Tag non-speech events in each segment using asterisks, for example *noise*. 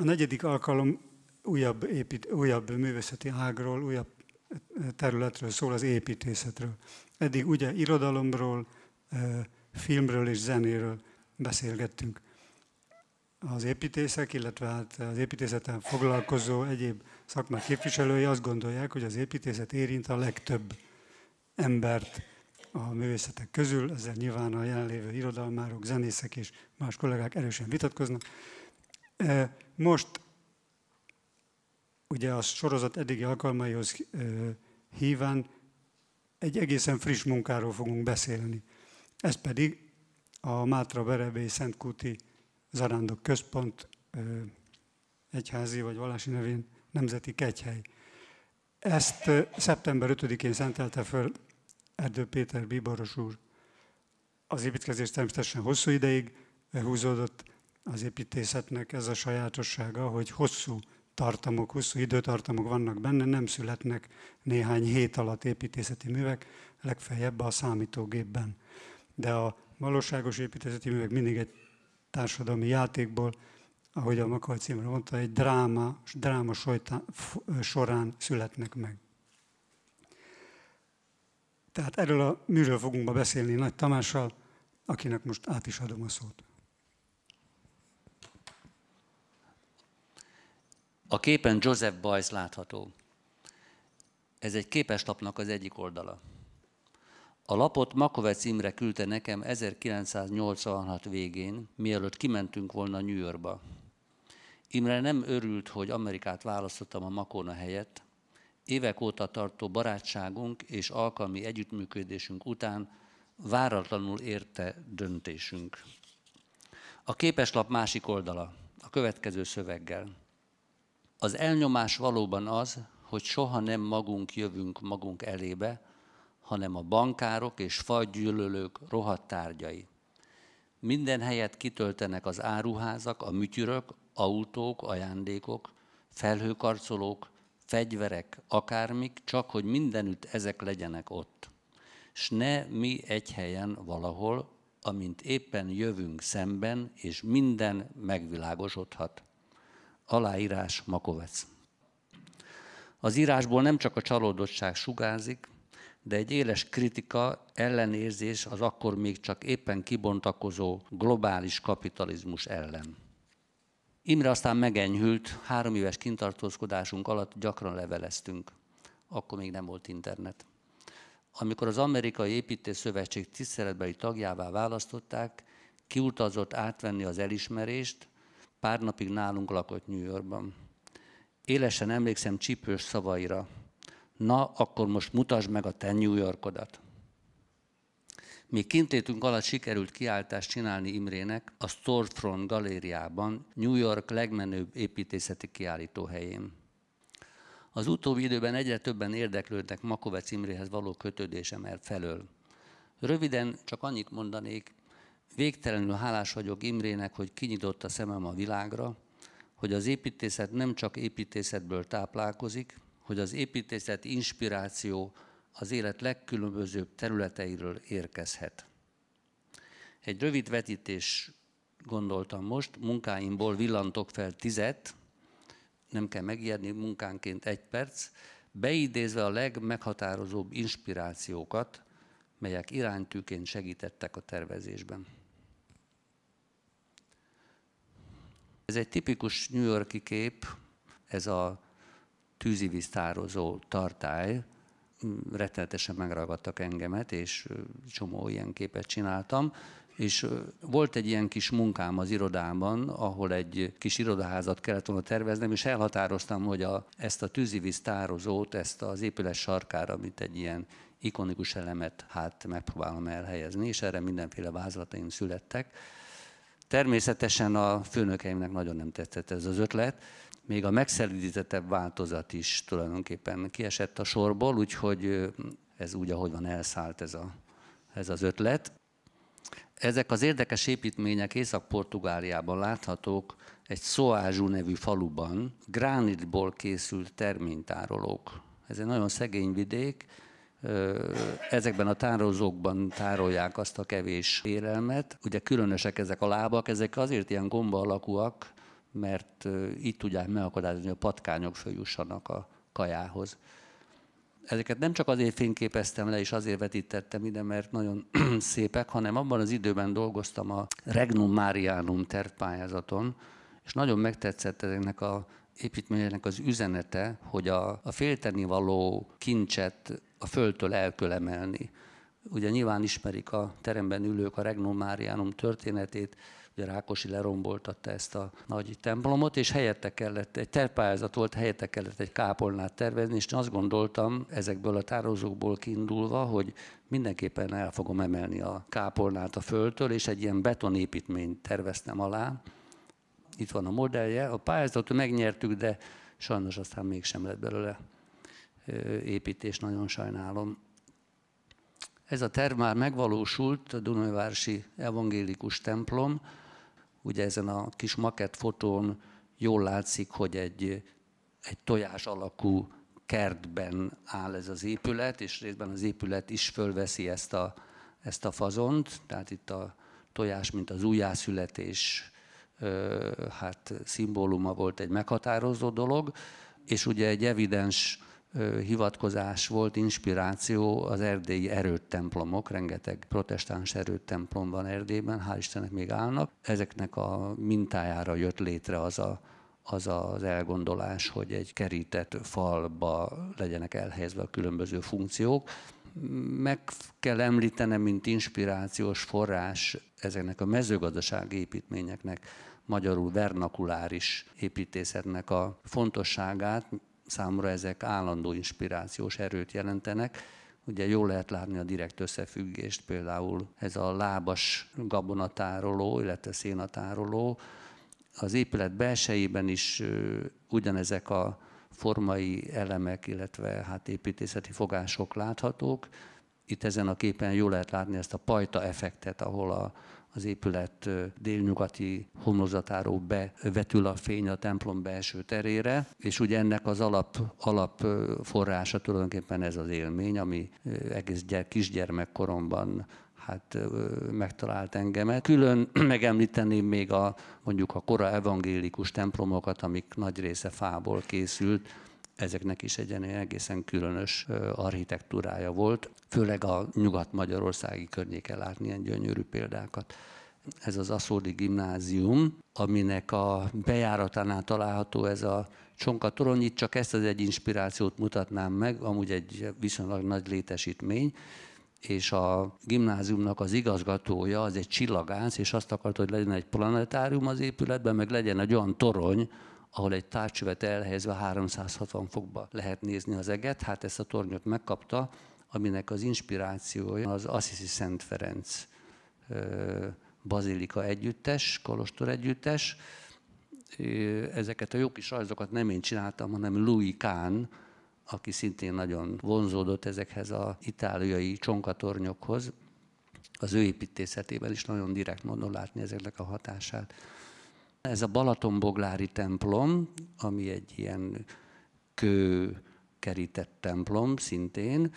A negyedik alkalom újabb, épít, újabb művészeti ágról, újabb eh, területről szól, az építészetről. Eddig ugye irodalomról, eh, filmről és zenéről beszélgettünk. Az építészek, illetve hát az építészeten foglalkozó egyéb szakmák képviselői azt gondolják, hogy az építészet érint a legtöbb embert a művészetek közül, ezzel nyilván a jelenlévő irodalmárok, zenészek és más kollégák erősen vitatkoznak most ugye a sorozat eddigi alkalmaihoz híván egy egészen friss munkáról fogunk beszélni. Ez pedig a Mátra Berebély Szentkúti Zarándok Központ egyházi vagy valási nevén Nemzeti Kegyhely. Ezt szeptember 5-én szentelte föl Erdő Péter Bíboros úr. Az építkezés természetesen hosszú ideig húzódott, az építészetnek ez a sajátossága, hogy hosszú tartamok, hosszú időtartamok vannak benne, nem születnek néhány hét alatt építészeti művek, legfeljebb a számítógépben. De a valóságos építészeti művek mindig egy társadalmi játékból, ahogy a Makaj címre mondta, egy dráma, dráma során születnek meg. Tehát erről a műről fogunk ma beszélni Nagy Tamással, akinek most át is adom a szót. A képen Joseph Bajsz látható. Ez egy képeslapnak az egyik oldala. A lapot Makovec Imre küldte nekem 1986 végén, mielőtt kimentünk volna New Yorkba. Imre nem örült, hogy Amerikát választottam a Makona helyett. Évek óta tartó barátságunk és alkalmi együttműködésünk után váratlanul érte döntésünk. A képeslap másik oldala, a következő szöveggel. Az elnyomás valóban az, hogy soha nem magunk jövünk magunk elébe, hanem a bankárok és fagygyűlölők rohadt tárgyai. Minden helyet kitöltenek az áruházak, a műtyürök, autók, ajándékok, felhőkarcolók, fegyverek, akármik, csak hogy mindenütt ezek legyenek ott. S ne mi egy helyen valahol, amint éppen jövünk szemben, és minden megvilágosodhat. Aláírás Makovec. Az írásból nem csak a csalódottság sugárzik, de egy éles kritika, ellenérzés az akkor még csak éppen kibontakozó globális kapitalizmus ellen. Imre aztán megenyhült, három éves kintartózkodásunk alatt gyakran leveleztünk. Akkor még nem volt internet. Amikor az Amerikai Építés Szövetség tiszteletbeli tagjává választották, kiutazott átvenni az elismerést, pár napig nálunk lakott New Yorkban. Élesen emlékszem csípős szavaira. Na, akkor most mutasd meg a te New Yorkodat. Még kintétünk alatt sikerült kiáltást csinálni Imrének a Storefront galériában, New York legmenőbb építészeti helyén. Az utóbbi időben egyre többen érdeklődnek Makovec Imréhez való kötődésem felől. Röviden csak annyit mondanék, Végtelenül hálás vagyok Imrének, hogy kinyitott a szemem a világra, hogy az építészet nem csak építészetből táplálkozik, hogy az építészet inspiráció az élet legkülönbözőbb területeiről érkezhet. Egy rövid vetítés gondoltam most, munkáimból villantok fel tizet, nem kell megijedni, munkánként egy perc, beidézve a legmeghatározóbb inspirációkat, melyek iránytűként segítettek a tervezésben. Ez egy tipikus New Yorki kép, ez a tűzivíztározó tartály, rettenetesen megragadtak engemet, és csomó ilyen képet csináltam. És volt egy ilyen kis munkám az irodámban, ahol egy kis irodaházat kellett volna terveznem, és elhatároztam, hogy a, ezt a tűzivíz tározót, ezt az épület sarkára, mint egy ilyen ikonikus elemet, hát megpróbálom elhelyezni, és erre mindenféle vázlataim születtek. Természetesen a főnökeimnek nagyon nem tetszett ez az ötlet, még a megszelidítettebb változat is tulajdonképpen kiesett a sorból, úgyhogy ez úgy, ahogy van, elszállt ez, a, ez az ötlet. Ezek az érdekes építmények Észak-Portugáliában láthatók egy Szoázsú nevű faluban, gránitból készült termintárolók. Ez egy nagyon szegény vidék, ezekben a tározókban tárolják azt a kevés élelmet. Ugye különösek ezek a lábak, ezek azért ilyen gomba alakúak, mert itt tudják megakadályozni, hogy a patkányok följussanak a kajához. Ezeket nem csak azért fényképeztem le, és azért vetítettem ide, mert nagyon *clears throat* szépek, hanem abban az időben dolgoztam a Regnum Marianum tervpályázaton, és nagyon megtetszett ezeknek a építményeknek az üzenete, hogy a, a félteni való kincset a földtől elkölemelni. Ugye nyilván ismerik a teremben ülők a Regnum Máriánum történetét, ugye Rákosi leromboltatta ezt a nagy templomot, és helyette kellett, egy terpályázat volt, helyette kellett egy kápolnát tervezni, és azt gondoltam ezekből a tározókból kiindulva, hogy mindenképpen el fogom emelni a kápolnát a földtől, és egy ilyen betonépítményt terveztem alá. Itt van a modellje, a pályázatot megnyertük, de sajnos aztán mégsem lett belőle építés, nagyon sajnálom. Ez a terv már megvalósult, a Dunajvársi Evangélikus templom. Ugye ezen a kis makett fotón jól látszik, hogy egy, egy tojás alakú kertben áll ez az épület, és részben az épület is fölveszi ezt a, ezt a fazont, tehát itt a tojás, mint az újjászületés hát szimbóluma volt egy meghatározó dolog, és ugye egy evidens hivatkozás volt, inspiráció az erdélyi erőttemplomok rengeteg protestáns erőttemplom van Erdélyben, hál' Istennek még állnak. Ezeknek a mintájára jött létre az a az az elgondolás, hogy egy kerített falba legyenek elhelyezve a különböző funkciók. Meg kell említenem, mint inspirációs forrás ezeknek a mezőgazdasági építményeknek, magyarul vernakuláris építészetnek a fontosságát, számomra ezek állandó inspirációs erőt jelentenek. Ugye jól lehet látni a direkt összefüggést, például ez a lábas gabonatároló, illetve szénatároló. Az épület belsejében is ugyanezek a formai elemek, illetve hát építészeti fogások láthatók. Itt ezen a képen jól lehet látni ezt a pajta effektet, ahol a, az épület délnyugati homlokzatáról bevetül a fény a templom belső terére, és ugye ennek az alap, alap forrása tulajdonképpen ez az élmény, ami egész gyere, kisgyermekkoromban hát megtalált engemet. Külön *clears throat* megemlíteném még a mondjuk a kora evangélikus templomokat, amik nagy része fából készült, ezeknek is egy egészen különös architektúrája volt, főleg a nyugat-magyarországi környéken látni ilyen gyönyörű példákat. Ez az Aszódi Gimnázium, aminek a bejáratánál található ez a csonka torony, itt csak ezt az egy inspirációt mutatnám meg, amúgy egy viszonylag nagy létesítmény, és a gimnáziumnak az igazgatója az egy csillagász, és azt akarta, hogy legyen egy planetárium az épületben, meg legyen egy olyan torony, ahol egy tárcsövet elhelyezve 360 fokba lehet nézni az eget. Hát ezt a tornyot megkapta, aminek az inspirációja az Assisi Szent Ferenc bazilika együttes, kolostor együttes. Ezeket a jó kis rajzokat nem én csináltam, hanem Louis Kahn, aki szintén nagyon vonzódott ezekhez az itáliai csonkatornyokhoz. Az ő építészetében is nagyon direkt módon látni ezeknek a hatását. Ez a Balatonboglári templom, ami egy ilyen kőkerített templom szintén,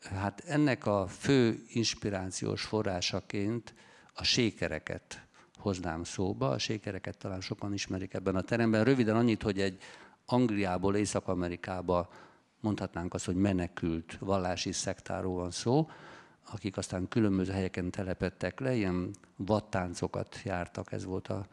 hát ennek a fő inspirációs forrásaként a sékereket hoznám szóba. A sékereket talán sokan ismerik ebben a teremben. Röviden annyit, hogy egy Angliából Észak-Amerikába mondhatnánk azt, hogy menekült vallási szektáról van szó, akik aztán különböző helyeken telepettek le, ilyen vattáncokat jártak, ez volt a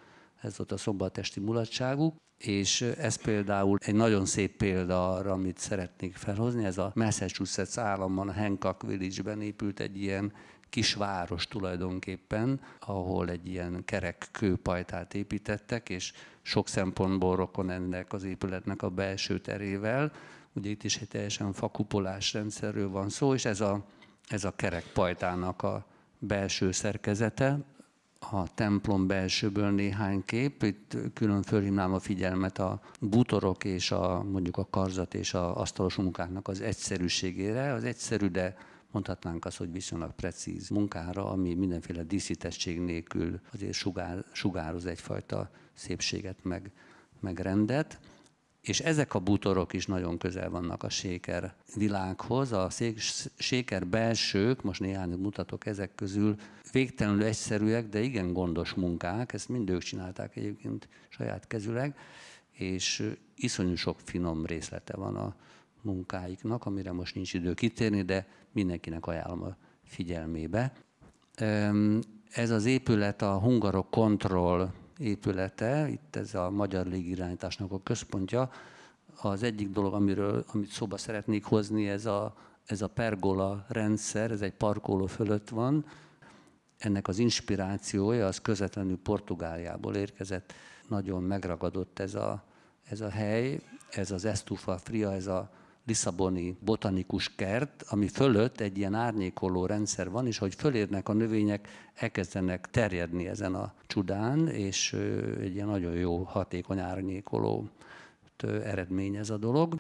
ez volt a szombatesti mulatságuk, és ez például egy nagyon szép példa arra, amit szeretnék felhozni, ez a Massachusetts államban, a Hancock Village-ben épült egy ilyen kis város tulajdonképpen, ahol egy ilyen kerek kőpajtát építettek, és sok szempontból rokon ennek az épületnek a belső terével. Ugye itt is egy teljesen fakupolás rendszerről van szó, és ez a, ez a pajtának a belső szerkezete, a templom belsőből néhány kép. Itt külön fölhívnám a figyelmet a bútorok és a, mondjuk a karzat és a asztalos munkáknak az egyszerűségére. Az egyszerű, de mondhatnánk azt, hogy viszonylag precíz munkára, ami mindenféle díszítettség nélkül azért sugár, sugároz egyfajta szépséget meg, meg rendet. És ezek a bútorok is nagyon közel vannak a séker világhoz. A séker belsők, most néhány mutatok ezek közül, végtelenül egyszerűek, de igen gondos munkák, ezt mind ők csinálták egyébként saját kezüleg, és iszonyú sok finom részlete van a munkáiknak, amire most nincs idő kitérni, de mindenkinek ajánlom a figyelmébe. Ez az épület a Hungarok Control épülete, itt ez a Magyar Légirányításnak a központja. Az egyik dolog, amiről, amit szóba szeretnék hozni, ez a, ez a pergola rendszer, ez egy parkoló fölött van. Ennek az inspirációja az közvetlenül Portugáliából érkezett. Nagyon megragadott ez a, ez a hely, ez az Estufa Fria, ez a Lisszaboni botanikus kert, ami fölött egy ilyen árnyékoló rendszer van, és hogy fölérnek a növények, elkezdenek terjedni ezen a csudán és egy ilyen nagyon jó, hatékony árnyékoló eredmény ez a dolog.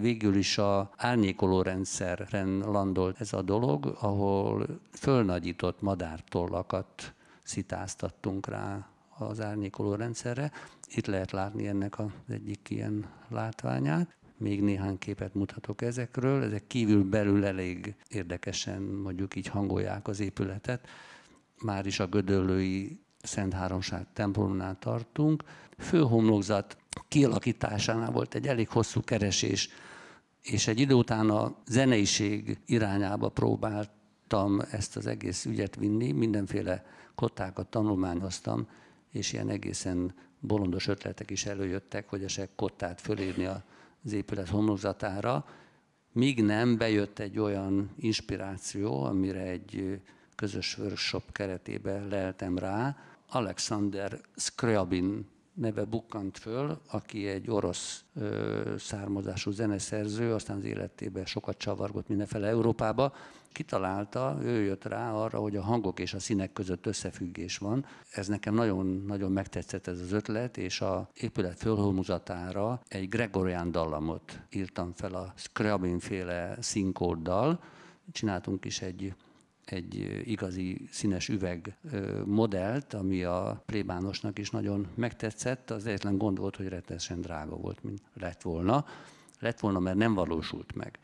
Végül is a árnyékoló rendszeren landolt ez a dolog, ahol fölnagyított madártollakat szitáztattunk rá az árnyékoló rendszerre. Itt lehet látni ennek az egyik ilyen látványát még néhány képet mutatok ezekről. Ezek kívül belül elég érdekesen mondjuk így hangolják az épületet. Már is a Gödöllői Szent Háromság templomnál tartunk. Főhomlokzat kialakításánál volt egy elég hosszú keresés, és egy idő után a zeneiség irányába próbáltam ezt az egész ügyet vinni, mindenféle kottákat tanulmányoztam, és ilyen egészen bolondos ötletek is előjöttek, hogy esetleg kottát fölírni a az épület homlokzatára, míg nem bejött egy olyan inspiráció, amire egy közös workshop keretében leltem rá, Alexander Skrabin neve bukkant föl, aki egy orosz ö, származású zeneszerző, aztán az életében sokat csavargott mindenfele Európába, kitalálta, ő jött rá arra, hogy a hangok és a színek között összefüggés van. Ez nekem nagyon-nagyon megtetszett ez az ötlet, és a épület fölhomozatára egy Gregorian dallamot írtam fel a Scrabin féle színkóddal. Csináltunk is egy egy igazi színes üveg modellt, ami a plébánosnak is nagyon megtetszett. Az egyetlen gond volt, hogy rettenesen drága volt, mint lett volna. Lett volna, mert nem valósult meg.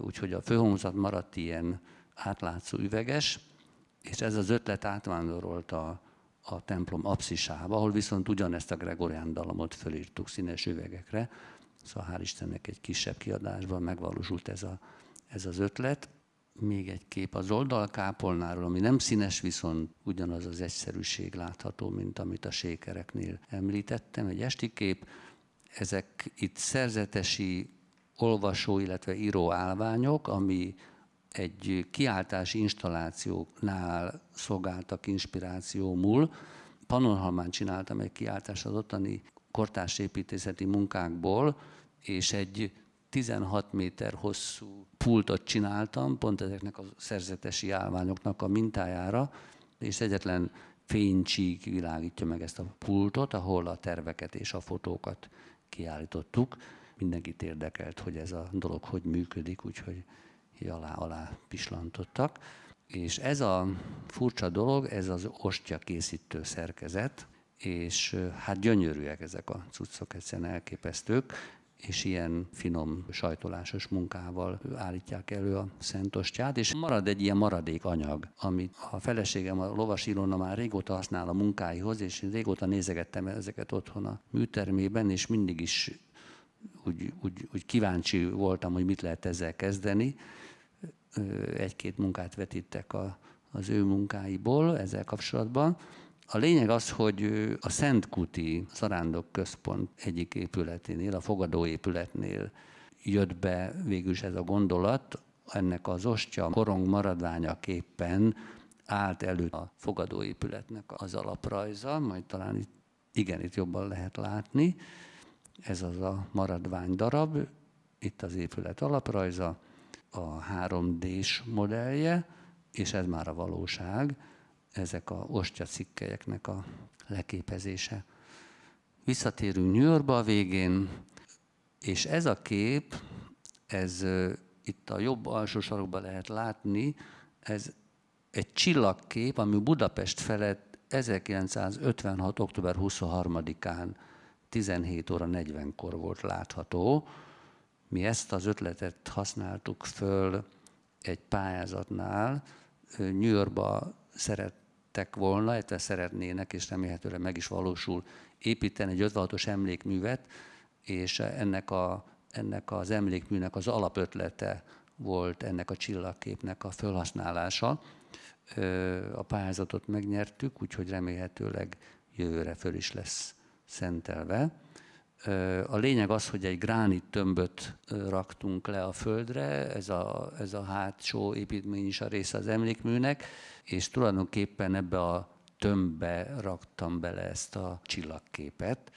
Úgyhogy a főhomzat maradt ilyen átlátszó üveges, és ez az ötlet átvándorolt a, a templom apszisába, ahol viszont ugyanezt a Gregorián dalomot fölírtuk színes üvegekre. Szóval hál' Istennek egy kisebb kiadásban megvalósult ez, a, ez az ötlet még egy kép az oldalkápolnáról, ami nem színes, viszont ugyanaz az egyszerűség látható, mint amit a sékereknél említettem. Egy esti kép, ezek itt szerzetesi olvasó, illetve író állványok, ami egy kiáltási installációknál szolgáltak inspirációmul. Panonhalmán csináltam egy kiáltást az ottani kortárs építészeti munkákból, és egy 16 méter hosszú pultot csináltam, pont ezeknek a szerzetesi állványoknak a mintájára, és egyetlen fénycsík világítja meg ezt a pultot, ahol a terveket és a fotókat kiállítottuk. Mindenkit érdekelt, hogy ez a dolog hogy működik, úgyhogy alá-alá pislantottak. És ez a furcsa dolog, ez az ostya készítő szerkezet, és hát gyönyörűek ezek a cuccok, egyszerűen elképesztők és ilyen finom sajtolásos munkával állítják elő a szentostját, és marad egy ilyen maradék anyag, amit a feleségem, a lovas Ilona már régóta használ a munkáihoz, és régóta nézegettem ezeket otthon a műtermében, és mindig is úgy, úgy, úgy kíváncsi voltam, hogy mit lehet ezzel kezdeni. Egy-két munkát vetítek a, az ő munkáiból ezzel kapcsolatban, a lényeg az, hogy a Szentkuti Szarándok Központ egyik épületénél, a fogadóépületnél jött be végül ez a gondolat, ennek az ostya korong maradványaképpen állt elő a fogadóépületnek az alaprajza, majd talán itt, igen, itt jobban lehet látni. Ez az a maradvány darab, itt az épület alaprajza, a 3D-s modellje, és ez már a valóság ezek a cikkelyeknek a leképezése. Visszatérünk New Yorkba a végén, és ez a kép, ez itt a jobb alsó sarokban lehet látni, ez egy csillagkép, ami Budapest felett 1956. október 23-án 17 óra 40-kor volt látható. Mi ezt az ötletet használtuk föl egy pályázatnál. New Yorkba szeret szerettek volna, illetve szeretnének, és remélhetőleg meg is valósul építeni egy 56-os emlékművet, és ennek, a, ennek az emlékműnek az alapötlete volt ennek a csillagképnek a felhasználása. A pályázatot megnyertük, úgyhogy remélhetőleg jövőre föl is lesz szentelve. A lényeg az, hogy egy gránit tömböt raktunk le a földre, ez a, ez a hátsó építmény is a része az emlékműnek, és tulajdonképpen ebbe a tömbbe raktam bele ezt a csillagképet.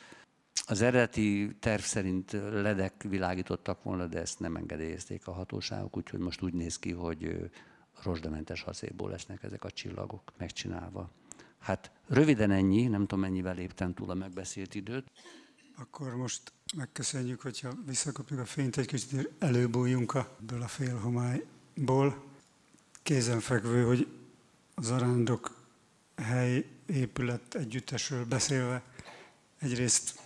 Az eredeti terv szerint ledek világítottak volna, de ezt nem engedélyezték a hatóságok, úgyhogy most úgy néz ki, hogy rozsdamentes haszéból lesznek ezek a csillagok megcsinálva. Hát röviden ennyi, nem tudom mennyivel léptem túl a megbeszélt időt. Akkor most megköszönjük, hogyha visszakapjuk a fényt, egy kicsit előbújjunk ebből a homályból. Kézenfekvő, hogy az arándok hely épület együttesről beszélve egyrészt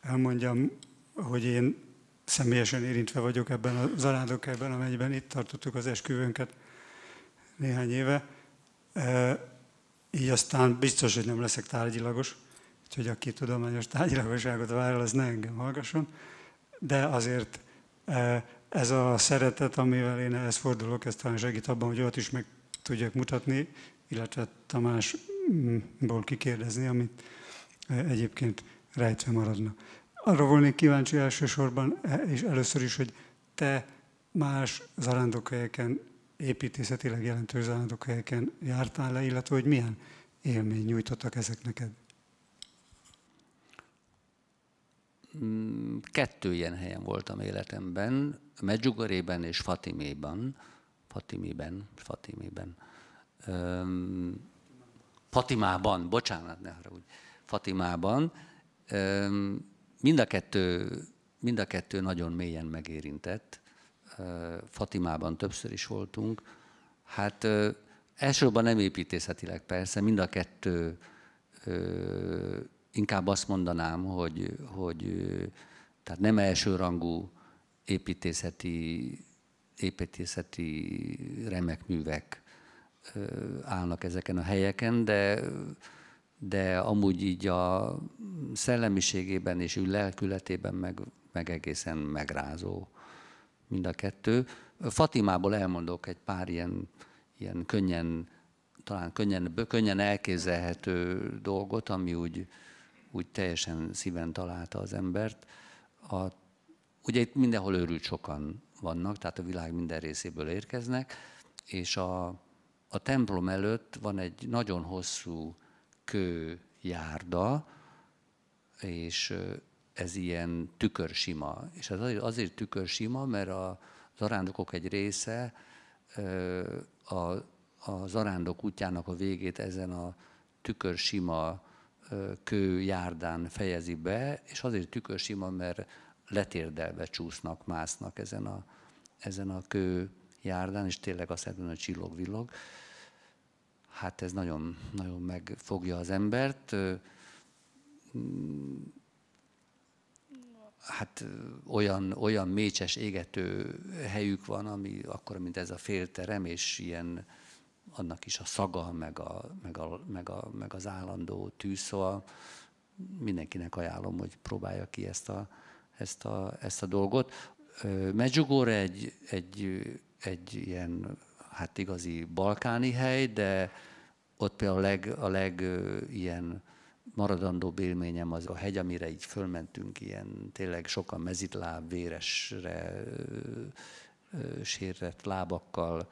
elmondjam, hogy én személyesen érintve vagyok ebben zarándok helyben, amelyben itt tartottuk az esküvőnket néhány éve. Így aztán biztos, hogy nem leszek tárgyilagos úgyhogy aki tudományos tárgyalagoságot vállal, az ne engem hallgasson. De azért e, ez a szeretet, amivel én ehhez fordulok, ez talán segít abban, hogy olyat is meg tudjak mutatni, illetve Tamásból kikérdezni, amit e, egyébként rejtve maradna. Arra volnék kíváncsi elsősorban, e, és először is, hogy te más zarándokhelyeken, építészetileg jelentős zarándokhelyeken jártál le, illetve hogy milyen élmény nyújtottak ezek neked? Mm, kettő ilyen helyen voltam életemben, Medjugorében és Fatiméban. Fatimében, Fatimében. Fatimában, bocsánat, ne haragudj. Fatimában. mind a kettő, mind a kettő nagyon mélyen megérintett. Fatimában többször is voltunk. Hát elsősorban nem építészetileg persze, mind a kettő inkább azt mondanám, hogy, hogy tehát nem elsőrangú építészeti, építészeti remek művek állnak ezeken a helyeken, de, de amúgy így a szellemiségében és lelkületében meg, meg egészen megrázó mind a kettő. Fatimából elmondok egy pár ilyen, ilyen könnyen, talán könnyen, könnyen elképzelhető dolgot, ami úgy, úgy teljesen szíven találta az embert. A, ugye itt mindenhol őrült sokan vannak, tehát a világ minden részéből érkeznek, és a, a templom előtt van egy nagyon hosszú kőjárda, és ez ilyen tükörsima. És ez azért, azért tükörsima, mert a zarándokok egy része a, a zarándok útjának a végét ezen a tükörsima kőjárdán fejezi be, és azért sima, mert letérdelve csúsznak, másznak ezen a, ezen a kőjárdán, és tényleg azt jelenti, hogy csillog-villog. Hát ez nagyon, nagyon megfogja az embert. Mm, hát olyan, olyan mécses égető helyük van, ami akkor, mint ez a félterem, és ilyen annak is a szaga, meg, a, meg, a, meg, a, meg az állandó tűz, szóval mindenkinek ajánlom, hogy próbálja ki ezt a, ezt a, ezt a dolgot. Medjugorje egy, egy, egy ilyen hát igazi balkáni hely, de ott például a leg, a leg ilyen maradandó élményem az a hegy, amire így fölmentünk, ilyen tényleg sokan mezitláb, véresre sérrett lábakkal,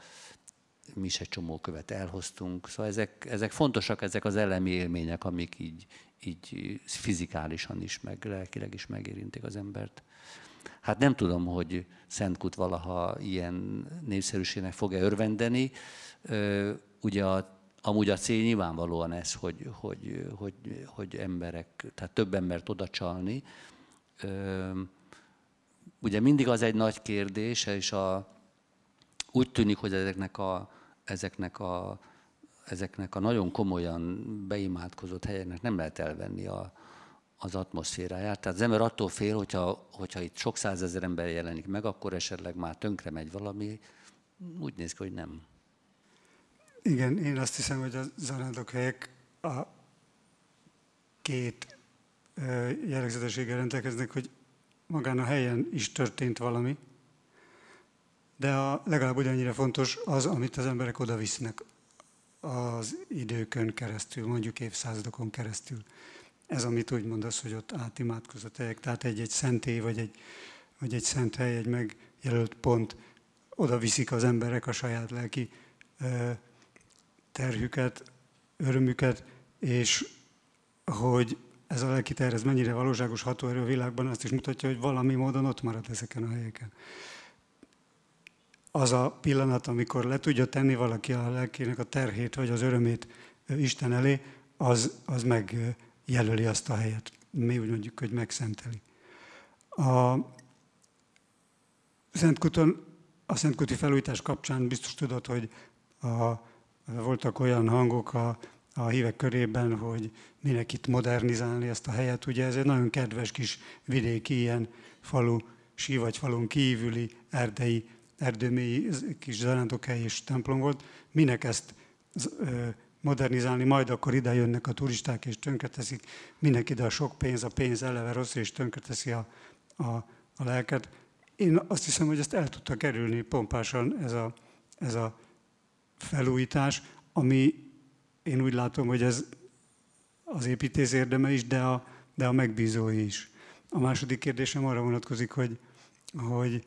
mi se csomó követ elhoztunk. Szóval ezek, ezek fontosak, ezek az elemi élmények, amik így, így fizikálisan is, meg lelkileg is megérintik az embert. Hát nem tudom, hogy Szentkut valaha ilyen népszerűségnek fog-e örvendeni. Ugye a, amúgy a cél nyilvánvalóan ez, hogy, hogy, hogy, hogy emberek, tehát több embert oda csalni. Ugye mindig az egy nagy kérdés, és a, úgy tűnik, hogy ezeknek a ezeknek a, ezeknek a nagyon komolyan beimádkozott helyeknek nem lehet elvenni a, az atmoszféráját. Tehát az ember attól fél, hogyha, hogyha itt sok százezer ember jelenik meg, akkor esetleg már tönkre megy valami. Úgy néz ki, hogy nem. Igen, én azt hiszem, hogy a zarándok helyek a két jellegzetességgel rendelkeznek, hogy magán a helyen is történt valami, de a, legalább ugyannyira fontos az, amit az emberek oda visznek az időkön keresztül, mondjuk évszázadokon keresztül. Ez, amit úgy mondasz, hogy ott átimádkozott helyek, tehát egy-egy szenté, vagy egy, vagy egy szent hely, egy megjelölt pont, oda viszik az emberek a saját lelki terhüket, örömüket, és hogy ez a lelki terhez ez mennyire valóságos hatóerő a világban, azt is mutatja, hogy valami módon ott marad ezeken a helyeken az a pillanat, amikor le tudja tenni valaki a lelkének a terhét, vagy az örömét Isten elé, az, az megjelöli azt a helyet. Mi úgy mondjuk, hogy megszenteli. A Szentkuton, a Szentkuti felújítás kapcsán biztos tudod, hogy a, voltak olyan hangok a, a hívek körében, hogy minek itt modernizálni ezt a helyet. Ugye ez egy nagyon kedves kis vidéki, ilyen falu, sí vagy falun kívüli erdei erdőmélyi kis zarándokhely és templom volt, minek ezt modernizálni, majd akkor ide jönnek a turisták és tönkreteszik, minek ide a sok pénz, a pénz eleve rossz és tönkreteszi a, a, a lelket. Én azt hiszem, hogy ezt el tudta kerülni pompásan ez a, ez a felújítás, ami én úgy látom, hogy ez az építész érdeme is, de a, de a megbízói is. A második kérdésem arra vonatkozik, hogy, hogy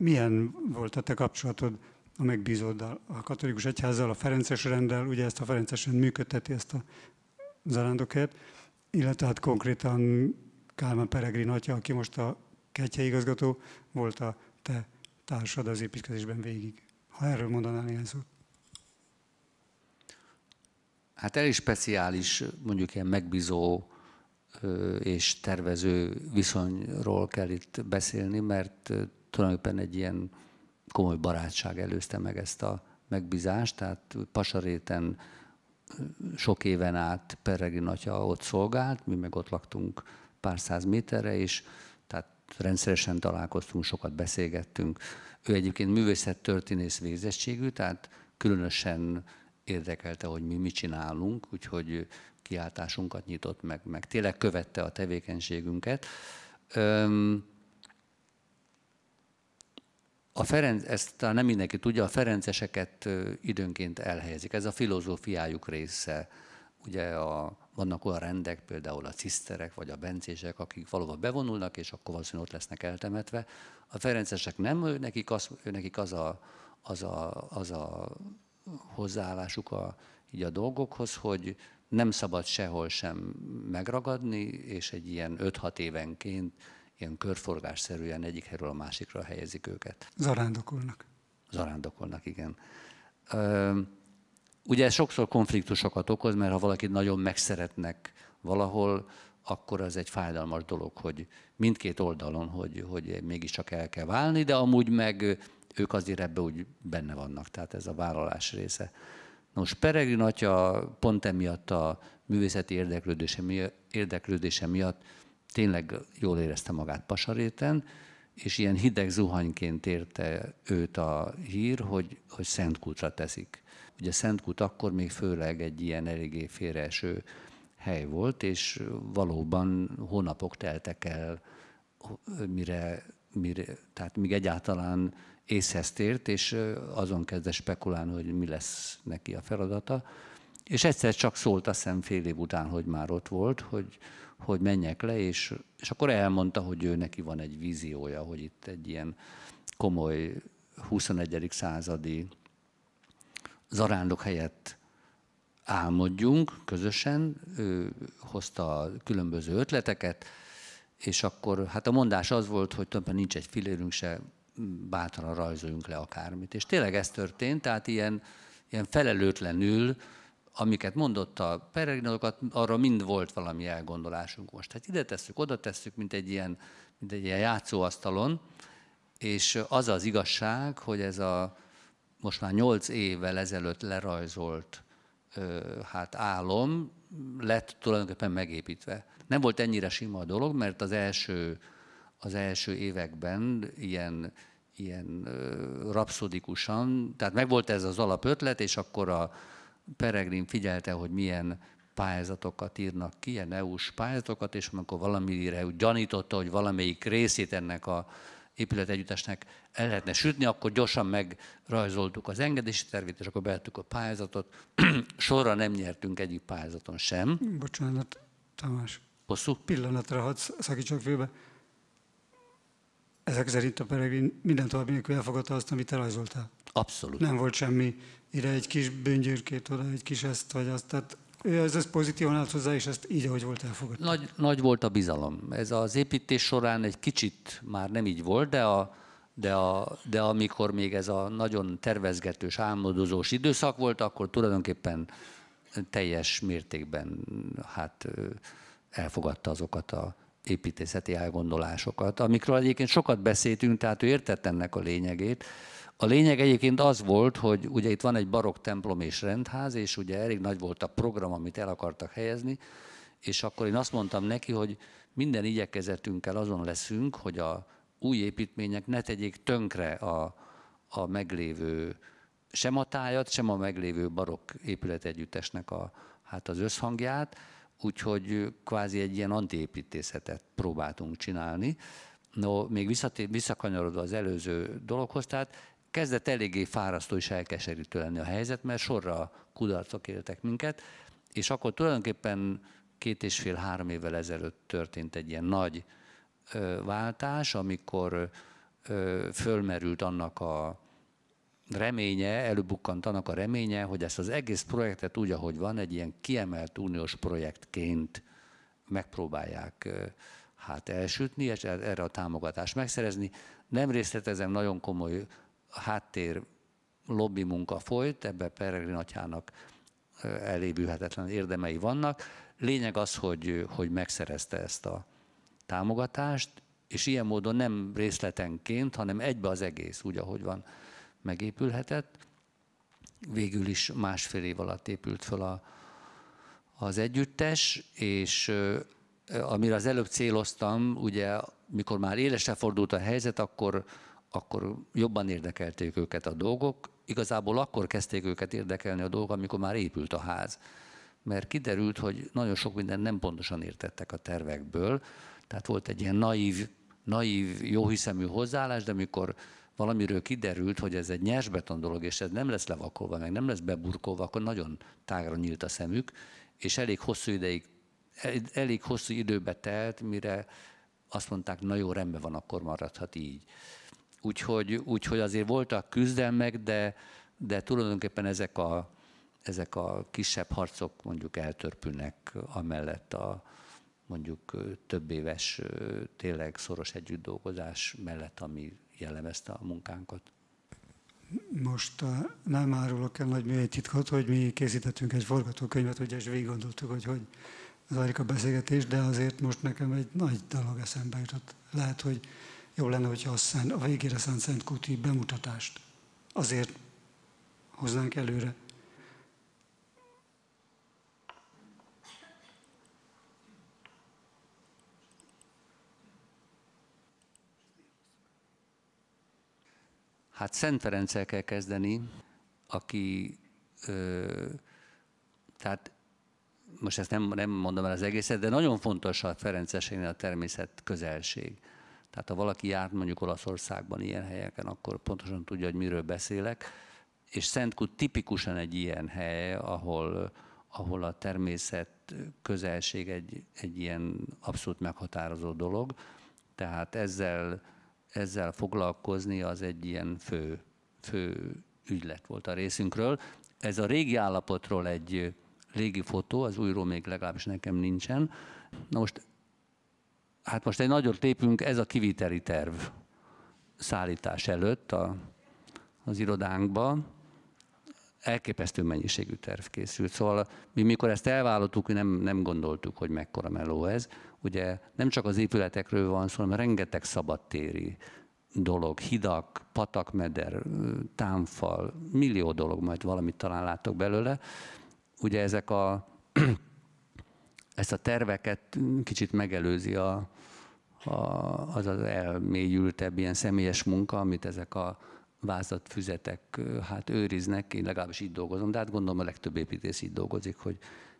milyen volt a te kapcsolatod a megbízóddal, a katolikus egyházzal, a Ferences rendel, ugye ezt a Ferences rend működteti ezt a zarándokért, illetve hát konkrétan Kálmán Peregrin atya, aki most a kegyhely igazgató, volt a te társad az építkezésben végig. Ha erről mondanál ilyen szót. Hát elég speciális, mondjuk ilyen megbízó és tervező viszonyról kell itt beszélni, mert tulajdonképpen egy ilyen komoly barátság előzte meg ezt a megbízást, tehát Pasaréten sok éven át Peregrin atya ott szolgált, mi meg ott laktunk pár száz méterre, és tehát rendszeresen találkoztunk, sokat beszélgettünk. Ő egyébként művészettörténész végzettségű, tehát különösen érdekelte, hogy mi mit csinálunk, úgyhogy kiáltásunkat nyitott meg, meg tényleg követte a tevékenységünket. A Ferenc, ezt talán nem mindenki tudja, a ferenceseket időnként elhelyezik. Ez a filozófiájuk része. Ugye a, vannak olyan rendek, például a ciszterek vagy a bencések, akik valóban bevonulnak, és akkor valószínűleg ott lesznek eltemetve. A ferencesek nem, ő nekik az, ő nekik az, a, az, a, az a hozzáállásuk a, így a dolgokhoz, hogy nem szabad sehol sem megragadni, és egy ilyen 5-6 évenként ilyen körforgásszerűen egyik helyről a másikra helyezik őket. Zarándokolnak. Zarándokolnak, igen. Ö, ugye sokszor konfliktusokat okoz, mert ha valakit nagyon megszeretnek valahol, akkor az egy fájdalmas dolog, hogy mindkét oldalon, hogy, hogy mégiscsak el kell válni, de amúgy meg ők azért ebbe úgy benne vannak, tehát ez a vállalás része. Na most Peregrin atya pont emiatt a művészeti érdeklődése, érdeklődése miatt tényleg jól érezte magát Pasaréten, és ilyen hideg zuhanyként érte őt a hír, hogy, hogy Szentkútra teszik. Ugye Szentkút akkor még főleg egy ilyen eléggé félreeső hely volt, és valóban hónapok teltek el, mire, mire tehát még egyáltalán észhez tért, és azon kezdett spekulálni, hogy mi lesz neki a feladata. És egyszer csak szólt, a szem fél év után, hogy már ott volt, hogy, hogy menjek le, és, és akkor elmondta, hogy ő neki van egy víziója, hogy itt egy ilyen komoly 21. századi zarándok helyett álmodjunk közösen, ő hozta különböző ötleteket, és akkor hát a mondás az volt, hogy többen nincs egy filérünk se, bátran rajzoljunk le akármit. És tényleg ez történt, tehát ilyen, ilyen felelőtlenül amiket mondott a peregrinokat, arra mind volt valami elgondolásunk most. Tehát ide tesszük, oda tesszük, mint egy ilyen, mint egy ilyen játszóasztalon, és az az igazság, hogy ez a most már nyolc évvel ezelőtt lerajzolt hát álom lett tulajdonképpen megépítve. Nem volt ennyire sima a dolog, mert az első, az első években ilyen, ilyen rapszodikusan, tehát megvolt ez az alapötlet, és akkor a, Peregrin figyelte, hogy milyen pályázatokat írnak ki, ilyen EU-s pályázatokat, és amikor valamire úgy gyanította, hogy valamelyik részét ennek a épületegyüttesnek el lehetne sütni, akkor gyorsan megrajzoltuk az engedési tervét, és akkor beadtuk a pályázatot. *clears throat* Sorra nem nyertünk egyik pályázaton sem. Hmm, bocsánat, Tamás. Hosszú? Pillanatra hadd szakítsak félbe. Ezek szerint a Peregrin minden további nélkül elfogadta azt, amit te rajzoltál. Abszolút. Nem volt semmi ide egy kis bőngyőrkét, oda egy kis ezt vagy azt. Tehát ez, ez állt hozzá, és ezt így, ahogy volt elfogadva. Nagy, nagy volt a bizalom. Ez az építés során egy kicsit már nem így volt, de, a, de, a, de amikor még ez a nagyon tervezgetős, álmodozós időszak volt, akkor tulajdonképpen teljes mértékben hát elfogadta azokat a építészeti elgondolásokat, amikről egyébként sokat beszéltünk, tehát ő értett ennek a lényegét. A lényeg egyébként az volt, hogy ugye itt van egy barokk templom és rendház, és ugye elég nagy volt a program, amit el akartak helyezni, és akkor én azt mondtam neki, hogy minden igyekezetünkkel azon leszünk, hogy a új építmények ne tegyék tönkre a, a meglévő sem a tájat, sem a meglévő barokk épületegyüttesnek a, hát az összhangját, úgyhogy kvázi egy ilyen antiépítészetet próbáltunk csinálni. No, még visszatér, visszakanyarodva az előző dologhoz, tehát kezdett eléggé fárasztó és elkeserítő lenni a helyzet, mert sorra kudarcok éltek minket, és akkor tulajdonképpen két és fél-három évvel ezelőtt történt egy ilyen nagy ö, váltás, amikor ö, fölmerült annak a reménye, annak a reménye, hogy ezt az egész projektet úgy, ahogy van, egy ilyen kiemelt uniós projektként megpróbálják hát elsütni, és e-, erre a támogatást megszerezni. Nem részletezem, nagyon komoly háttér lobby munka folyt, ebbe Peregrin atyának elébűhetetlen érdemei vannak. Lényeg az, hogy, hogy megszerezte ezt a támogatást, és ilyen módon nem részletenként, hanem egybe az egész, úgy, ahogy van megépülhetett. Végül is másfél év alatt épült föl a, az együttes, és amire az előbb céloztam, ugye mikor már élesre fordult a helyzet, akkor, akkor jobban érdekelték őket a dolgok. Igazából akkor kezdték őket érdekelni a dolgok, amikor már épült a ház. Mert kiderült, hogy nagyon sok mindent nem pontosan értettek a tervekből, tehát volt egy ilyen naív, naív jóhiszemű hozzáállás, de mikor valamiről kiderült, hogy ez egy nyersbeton dolog, és ez nem lesz levakolva, meg nem lesz beburkolva, akkor nagyon tágra nyílt a szemük, és elég hosszú ideig, elég hosszú időbe telt, mire azt mondták, na jó, rendben van, akkor maradhat így. Úgyhogy, úgyhogy azért voltak küzdelmek, de, de tulajdonképpen ezek a, ezek a kisebb harcok mondjuk eltörpülnek amellett a mondjuk több éves tényleg szoros együtt dolgozás mellett, ami jellemezte a munkánkat. Most eh, nem árulok el nagy műhely titkot, hogy mi készítettünk egy forgatókönyvet, ugye, és végig gondoltuk, hogy hogy zajlik a beszélgetés, de azért most nekem egy nagy dolog eszembe jutott. Lehet, hogy jó lenne, hogyha a, szent, a végére szánt Szent Kuti bemutatást azért hoznánk előre. Hát Szent Ferenccel kell kezdeni, aki, ö, tehát most ezt nem, nem mondom el az egészet, de nagyon fontos a Ferencesénél a természet közelség. Tehát ha valaki járt mondjuk Olaszországban ilyen helyeken, akkor pontosan tudja, hogy miről beszélek. És Szentkút tipikusan egy ilyen hely, ahol, ahol a természet közelség egy, egy ilyen abszolút meghatározó dolog. Tehát ezzel ezzel foglalkozni az egy ilyen fő, fő ügylet volt a részünkről. Ez a régi állapotról egy régi fotó, az újról még legalábbis nekem nincsen. Na most, hát most egy nagyot lépünk, ez a kiviteli terv szállítás előtt a, az irodánkba. Elképesztő mennyiségű terv készült. Szóval mi mikor ezt elvállaltuk, nem, nem gondoltuk, hogy mekkora meló ez ugye nem csak az épületekről van szó, hanem rengeteg szabadtéri dolog, hidak, patakmeder, támfal, millió dolog, majd valamit talán látok belőle. Ugye ezek a, *clears throat* ezt a terveket kicsit megelőzi a, a, az az elmélyültebb ilyen személyes munka, amit ezek a vázatfüzetek hát őriznek, én legalábbis így dolgozom, de hát gondolom a legtöbb építész így dolgozik, hogy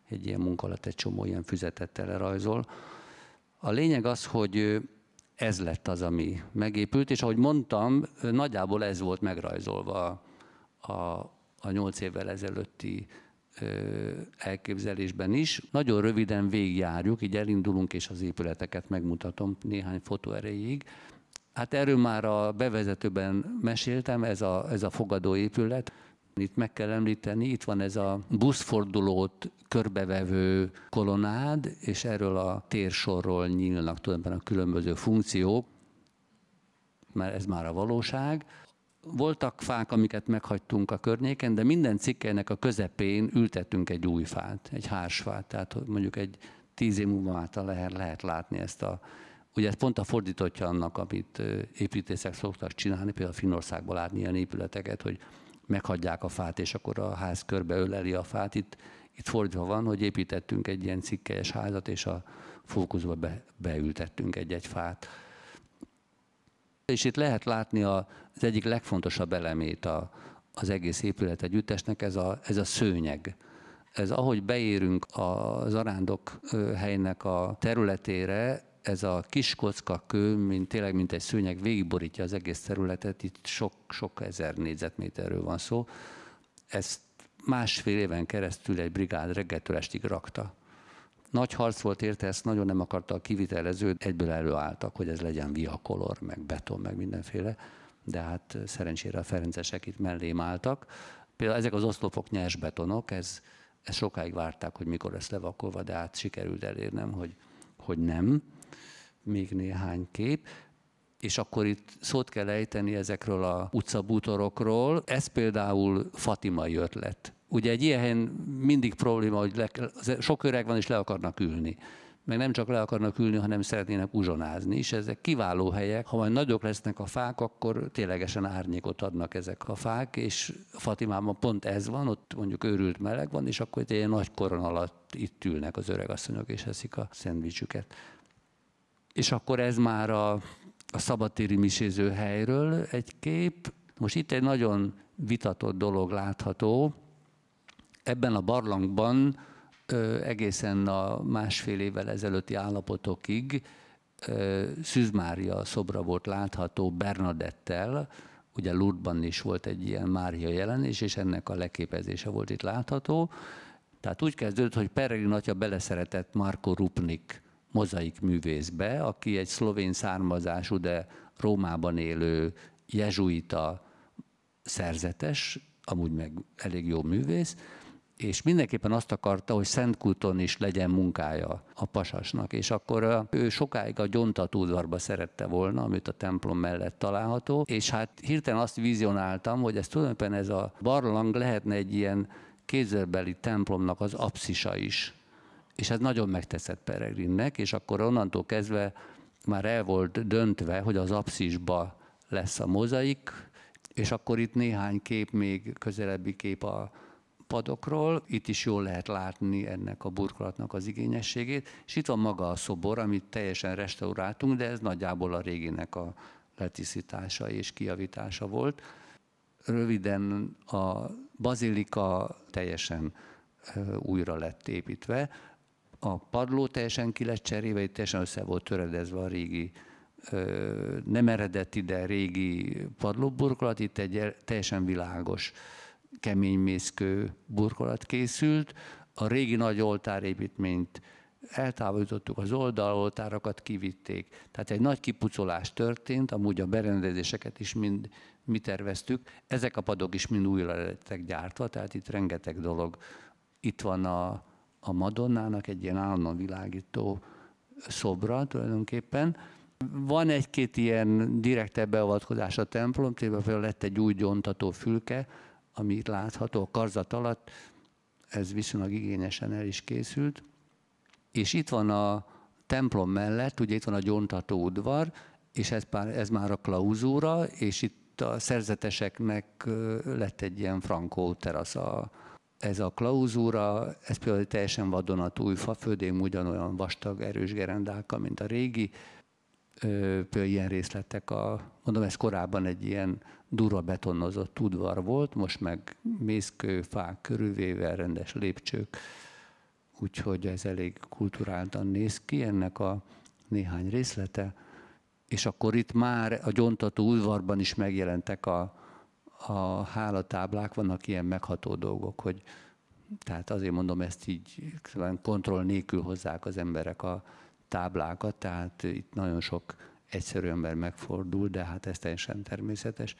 egy ilyen munka alatt egy csomó ilyen füzetet rajzol a lényeg az, hogy ez lett az, ami megépült, és ahogy mondtam, nagyjából ez volt megrajzolva a, a nyolc évvel ezelőtti elképzelésben is. Nagyon röviden végigjárjuk, így elindulunk, és az épületeket megmutatom néhány fotó erejéig. Hát erről már a bevezetőben meséltem, ez a, ez a fogadóépület. Itt meg kell említeni, itt van ez a buszfordulót körbevevő kolonád, és erről a térsorról nyílnak tulajdonképpen a különböző funkciók, mert ez már a valóság. Voltak fák, amiket meghagytunk a környéken, de minden cikkelynek a közepén ültettünk egy új fát, egy hársfát, tehát mondjuk egy tíz év múlva által lehet, lehet látni ezt a Ugye ez pont a fordítottja annak, amit építészek szoktak csinálni, például Finországból átni ilyen épületeket, hogy meghagyják a fát, és akkor a ház körbe öleli a fát. Itt, itt fordítva van, hogy építettünk egy ilyen cikkelyes házat, és a fókuszba be, beültettünk egy-egy fát. És itt lehet látni a, az egyik legfontosabb elemét a, az egész épület együttesnek, ez a, ez a szőnyeg. Ez ahogy beérünk az arándok helynek a területére, ez a kis kocka kő, mint, tényleg mint egy szőnyeg, végigborítja az egész területet, itt sok-sok ezer négyzetméterről van szó. Ezt másfél éven keresztül egy brigád reggeltől estig rakta. Nagy harc volt érte, ezt nagyon nem akarta a kivitelező, egyből előálltak, hogy ez legyen viakolor, meg beton, meg mindenféle, de hát szerencsére a ferencesek itt mellém álltak. Például ezek az oszlopok nyers betonok, ez, ez sokáig várták, hogy mikor lesz levakolva, de hát sikerült elérnem, hogy, hogy nem még néhány kép, és akkor itt szót kell ejteni ezekről a utcabútorokról. Ez például Fatimai ötlet. Ugye egy ilyen helyen mindig probléma, hogy le, sok öreg van, és le akarnak ülni meg nem csak le akarnak ülni, hanem szeretnének uzsonázni és Ezek kiváló helyek. Ha majd nagyok lesznek a fák, akkor ténylegesen árnyékot adnak ezek a fák, és Fatimában pont ez van, ott mondjuk őrült meleg van, és akkor egy ilyen nagy koron alatt itt ülnek az öregasszonyok, és eszik a szendvicsüket. És akkor ez már a, a szabadtéri miséző helyről egy kép. Most itt egy nagyon vitatott dolog látható. Ebben a barlangban egészen a másfél évvel ezelőtti állapotokig Szűz Mária szobra volt látható Bernadettel, ugye Lourdesban is volt egy ilyen Mária jelenés, és ennek a leképezése volt itt látható. Tehát úgy kezdődött, hogy Peregrin atya beleszeretett Marko Rupnik mozaik művészbe, aki egy szlovén származású, de Rómában élő jezsuita szerzetes, amúgy meg elég jó művész, és mindenképpen azt akarta, hogy Szentkúton is legyen munkája a pasasnak, és akkor ő sokáig a gyontatúdvarba szerette volna, amit a templom mellett található, és hát hirtelen azt vizionáltam, hogy ez tulajdonképpen ez a barlang lehetne egy ilyen kézzelbeli templomnak az apszisa is és ez hát nagyon megteszett Peregrinnek, és akkor onnantól kezdve már el volt döntve, hogy az apszisba lesz a mozaik, és akkor itt néhány kép, még közelebbi kép a padokról, itt is jól lehet látni ennek a burkolatnak az igényességét, és itt van maga a szobor, amit teljesen restauráltunk, de ez nagyjából a réginek a letisztítása és kiavítása volt. Röviden a bazilika teljesen újra lett építve, a padló teljesen ki lett cserélve, itt teljesen össze volt töredezve a régi, nem eredeti, de régi padlóburkolat, itt egy teljesen világos, kemény mészkő burkolat készült. A régi nagy oltárépítményt eltávolítottuk, az oldaloltárakat kivitték. Tehát egy nagy kipucolás történt, amúgy a berendezéseket is mind mi terveztük. Ezek a padok is mind újra lettek gyártva, tehát itt rengeteg dolog itt van a a Madonnának egy ilyen állandóan világító szobra tulajdonképpen. Van egy-két ilyen direktebb beavatkozás a templom, például lett egy új gyontató fülke, ami itt látható a karzat alatt, ez viszonylag igényesen el is készült. És itt van a templom mellett, ugye itt van a gyontató udvar, és ez már, ez már a klauzúra, és itt a szerzeteseknek lett egy ilyen frankó terasz a, ez a klauzúra, ez például teljesen vadonatúj fafödém, ugyanolyan vastag, erős gerendáka, mint a régi. Például ilyen részletek a, mondom, ez korábban egy ilyen dura betonozott udvar volt, most meg mészkő, fák körülvével, rendes lépcsők, úgyhogy ez elég kulturáltan néz ki ennek a néhány részlete. És akkor itt már a gyontató udvarban is megjelentek a, a hálatáblák vannak ilyen megható dolgok, hogy tehát azért mondom ezt így, szóval kontroll nélkül hozzák az emberek a táblákat, tehát itt nagyon sok egyszerű ember megfordul, de hát ez teljesen természetes.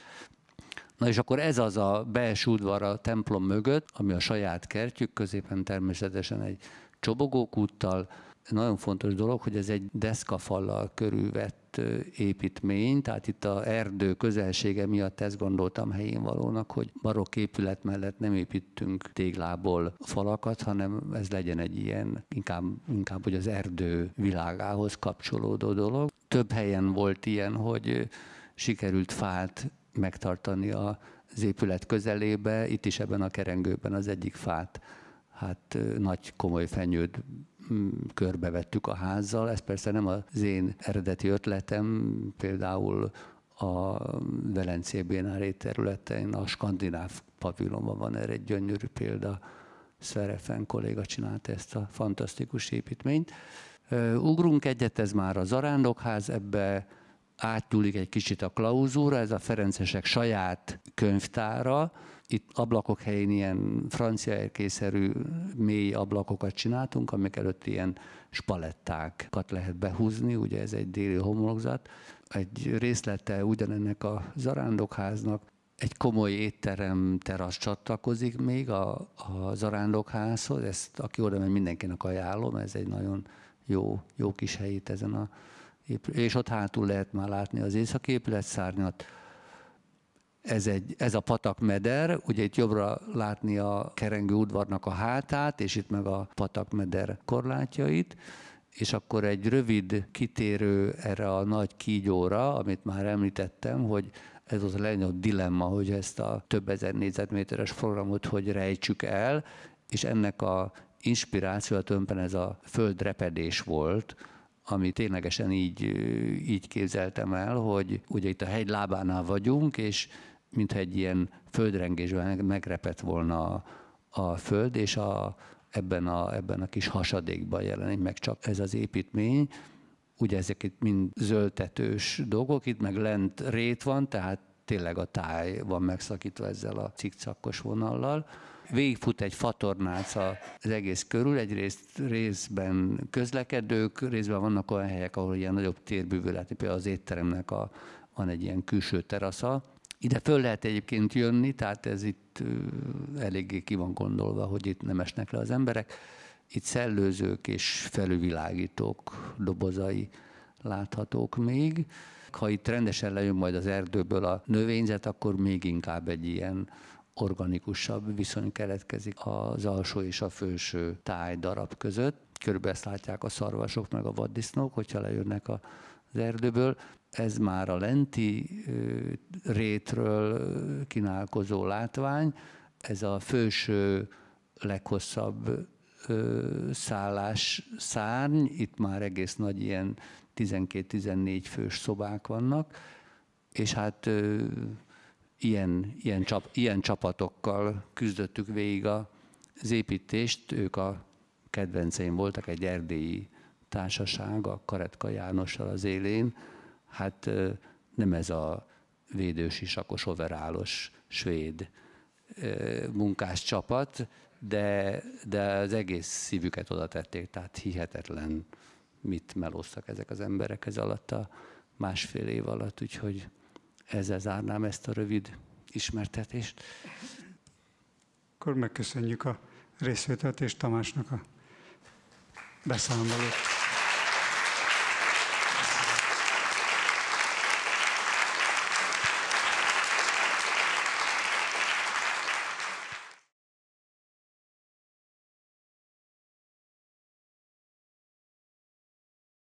Na és akkor ez az a belső udvar a templom mögött, ami a saját kertjük középen természetesen egy csobogókúttal, nagyon fontos dolog, hogy ez egy deszkafallal körülvett építmény, tehát itt a erdő közelsége miatt ezt gondoltam helyén valónak, hogy barokk épület mellett nem építünk téglából falakat, hanem ez legyen egy ilyen, inkább, inkább hogy az erdő világához kapcsolódó dolog. Több helyen volt ilyen, hogy sikerült fát megtartani az épület közelébe, itt is ebben a kerengőben az egyik fát hát nagy komoly fenyőd. Hmm, körbevettük a házzal. Ez persze nem az én eredeti ötletem, például a Velencé Bénári területein, a skandináv pavilonban van erre egy gyönyörű példa. Szerefen kolléga csinálta ezt a fantasztikus építményt. Ugrunk egyet, ez már a Zarándokház, ebbe átnyúlik egy kicsit a klauzúra, ez a Ferencesek saját könyvtára, itt ablakok helyén ilyen francia erkészerű mély ablakokat csináltunk, amik előtt ilyen spalettákat lehet behúzni, ugye ez egy déli homlokzat. Egy részlete ugyanennek a zarándokháznak, egy komoly étterem terasz csatlakozik még a, a zarándokházhoz, ezt aki oda megy mindenkinek ajánlom, ez egy nagyon jó, jó kis helyét ezen a és ott hátul lehet már látni az északépület szárnyat, ez, egy, ez a meder, ugye itt jobbra látni a kerengő udvarnak a hátát, és itt meg a meder korlátjait, és akkor egy rövid kitérő erre a nagy kígyóra, amit már említettem, hogy ez az a legnagyobb dilemma, hogy ezt a több ezer négyzetméteres programot hogy rejtsük el, és ennek a inspiráció tömpen hát ez a földrepedés volt, ami ténylegesen így, így képzeltem el, hogy ugye itt a hegy lábánál vagyunk, és mintha egy ilyen földrengésben megrepett volna a, a föld, és a, ebben, a, ebben a kis hasadékban jelenik meg csak ez az építmény. Ugye ezek itt mind zöldtetős dolgok, itt meg lent rét van, tehát tényleg a táj van megszakítva ezzel a cikcakos vonallal végigfut egy fatornác az egész körül, egyrészt részben közlekedők, részben vannak olyan helyek, ahol ilyen nagyobb térbűvület, például az étteremnek a, van egy ilyen külső terasza, ide föl lehet egyébként jönni, tehát ez itt eléggé ki van gondolva, hogy itt nem esnek le az emberek. Itt szellőzők és felülvilágítók dobozai láthatók még. Ha itt rendesen lejön majd az erdőből a növényzet, akkor még inkább egy ilyen organikusabb viszony keletkezik az alsó és a főső táj darab között. Körülbelül ezt látják a szarvasok meg a vaddisznók, hogyha lejönnek a az erdőből, ez már a lenti rétről kínálkozó látvány, ez a főső leghosszabb szállás szárny, itt már egész nagy ilyen 12-14 fős szobák vannak, és hát ilyen, ilyen, csap, ilyen csapatokkal küzdöttük végig az építést. Ők a kedvenceim voltak, egy erdélyi társaság, a Karetka Jánossal az élén. Hát nem ez a védősi sakos overálos svéd munkás csapat, de, de az egész szívüket oda tették, tehát hihetetlen mit melóztak ezek az emberek ez alatt a másfél év alatt, úgyhogy ezzel zárnám ezt a rövid ismertetést. Akkor megköszönjük a részvételt és Tamásnak a beszámolót.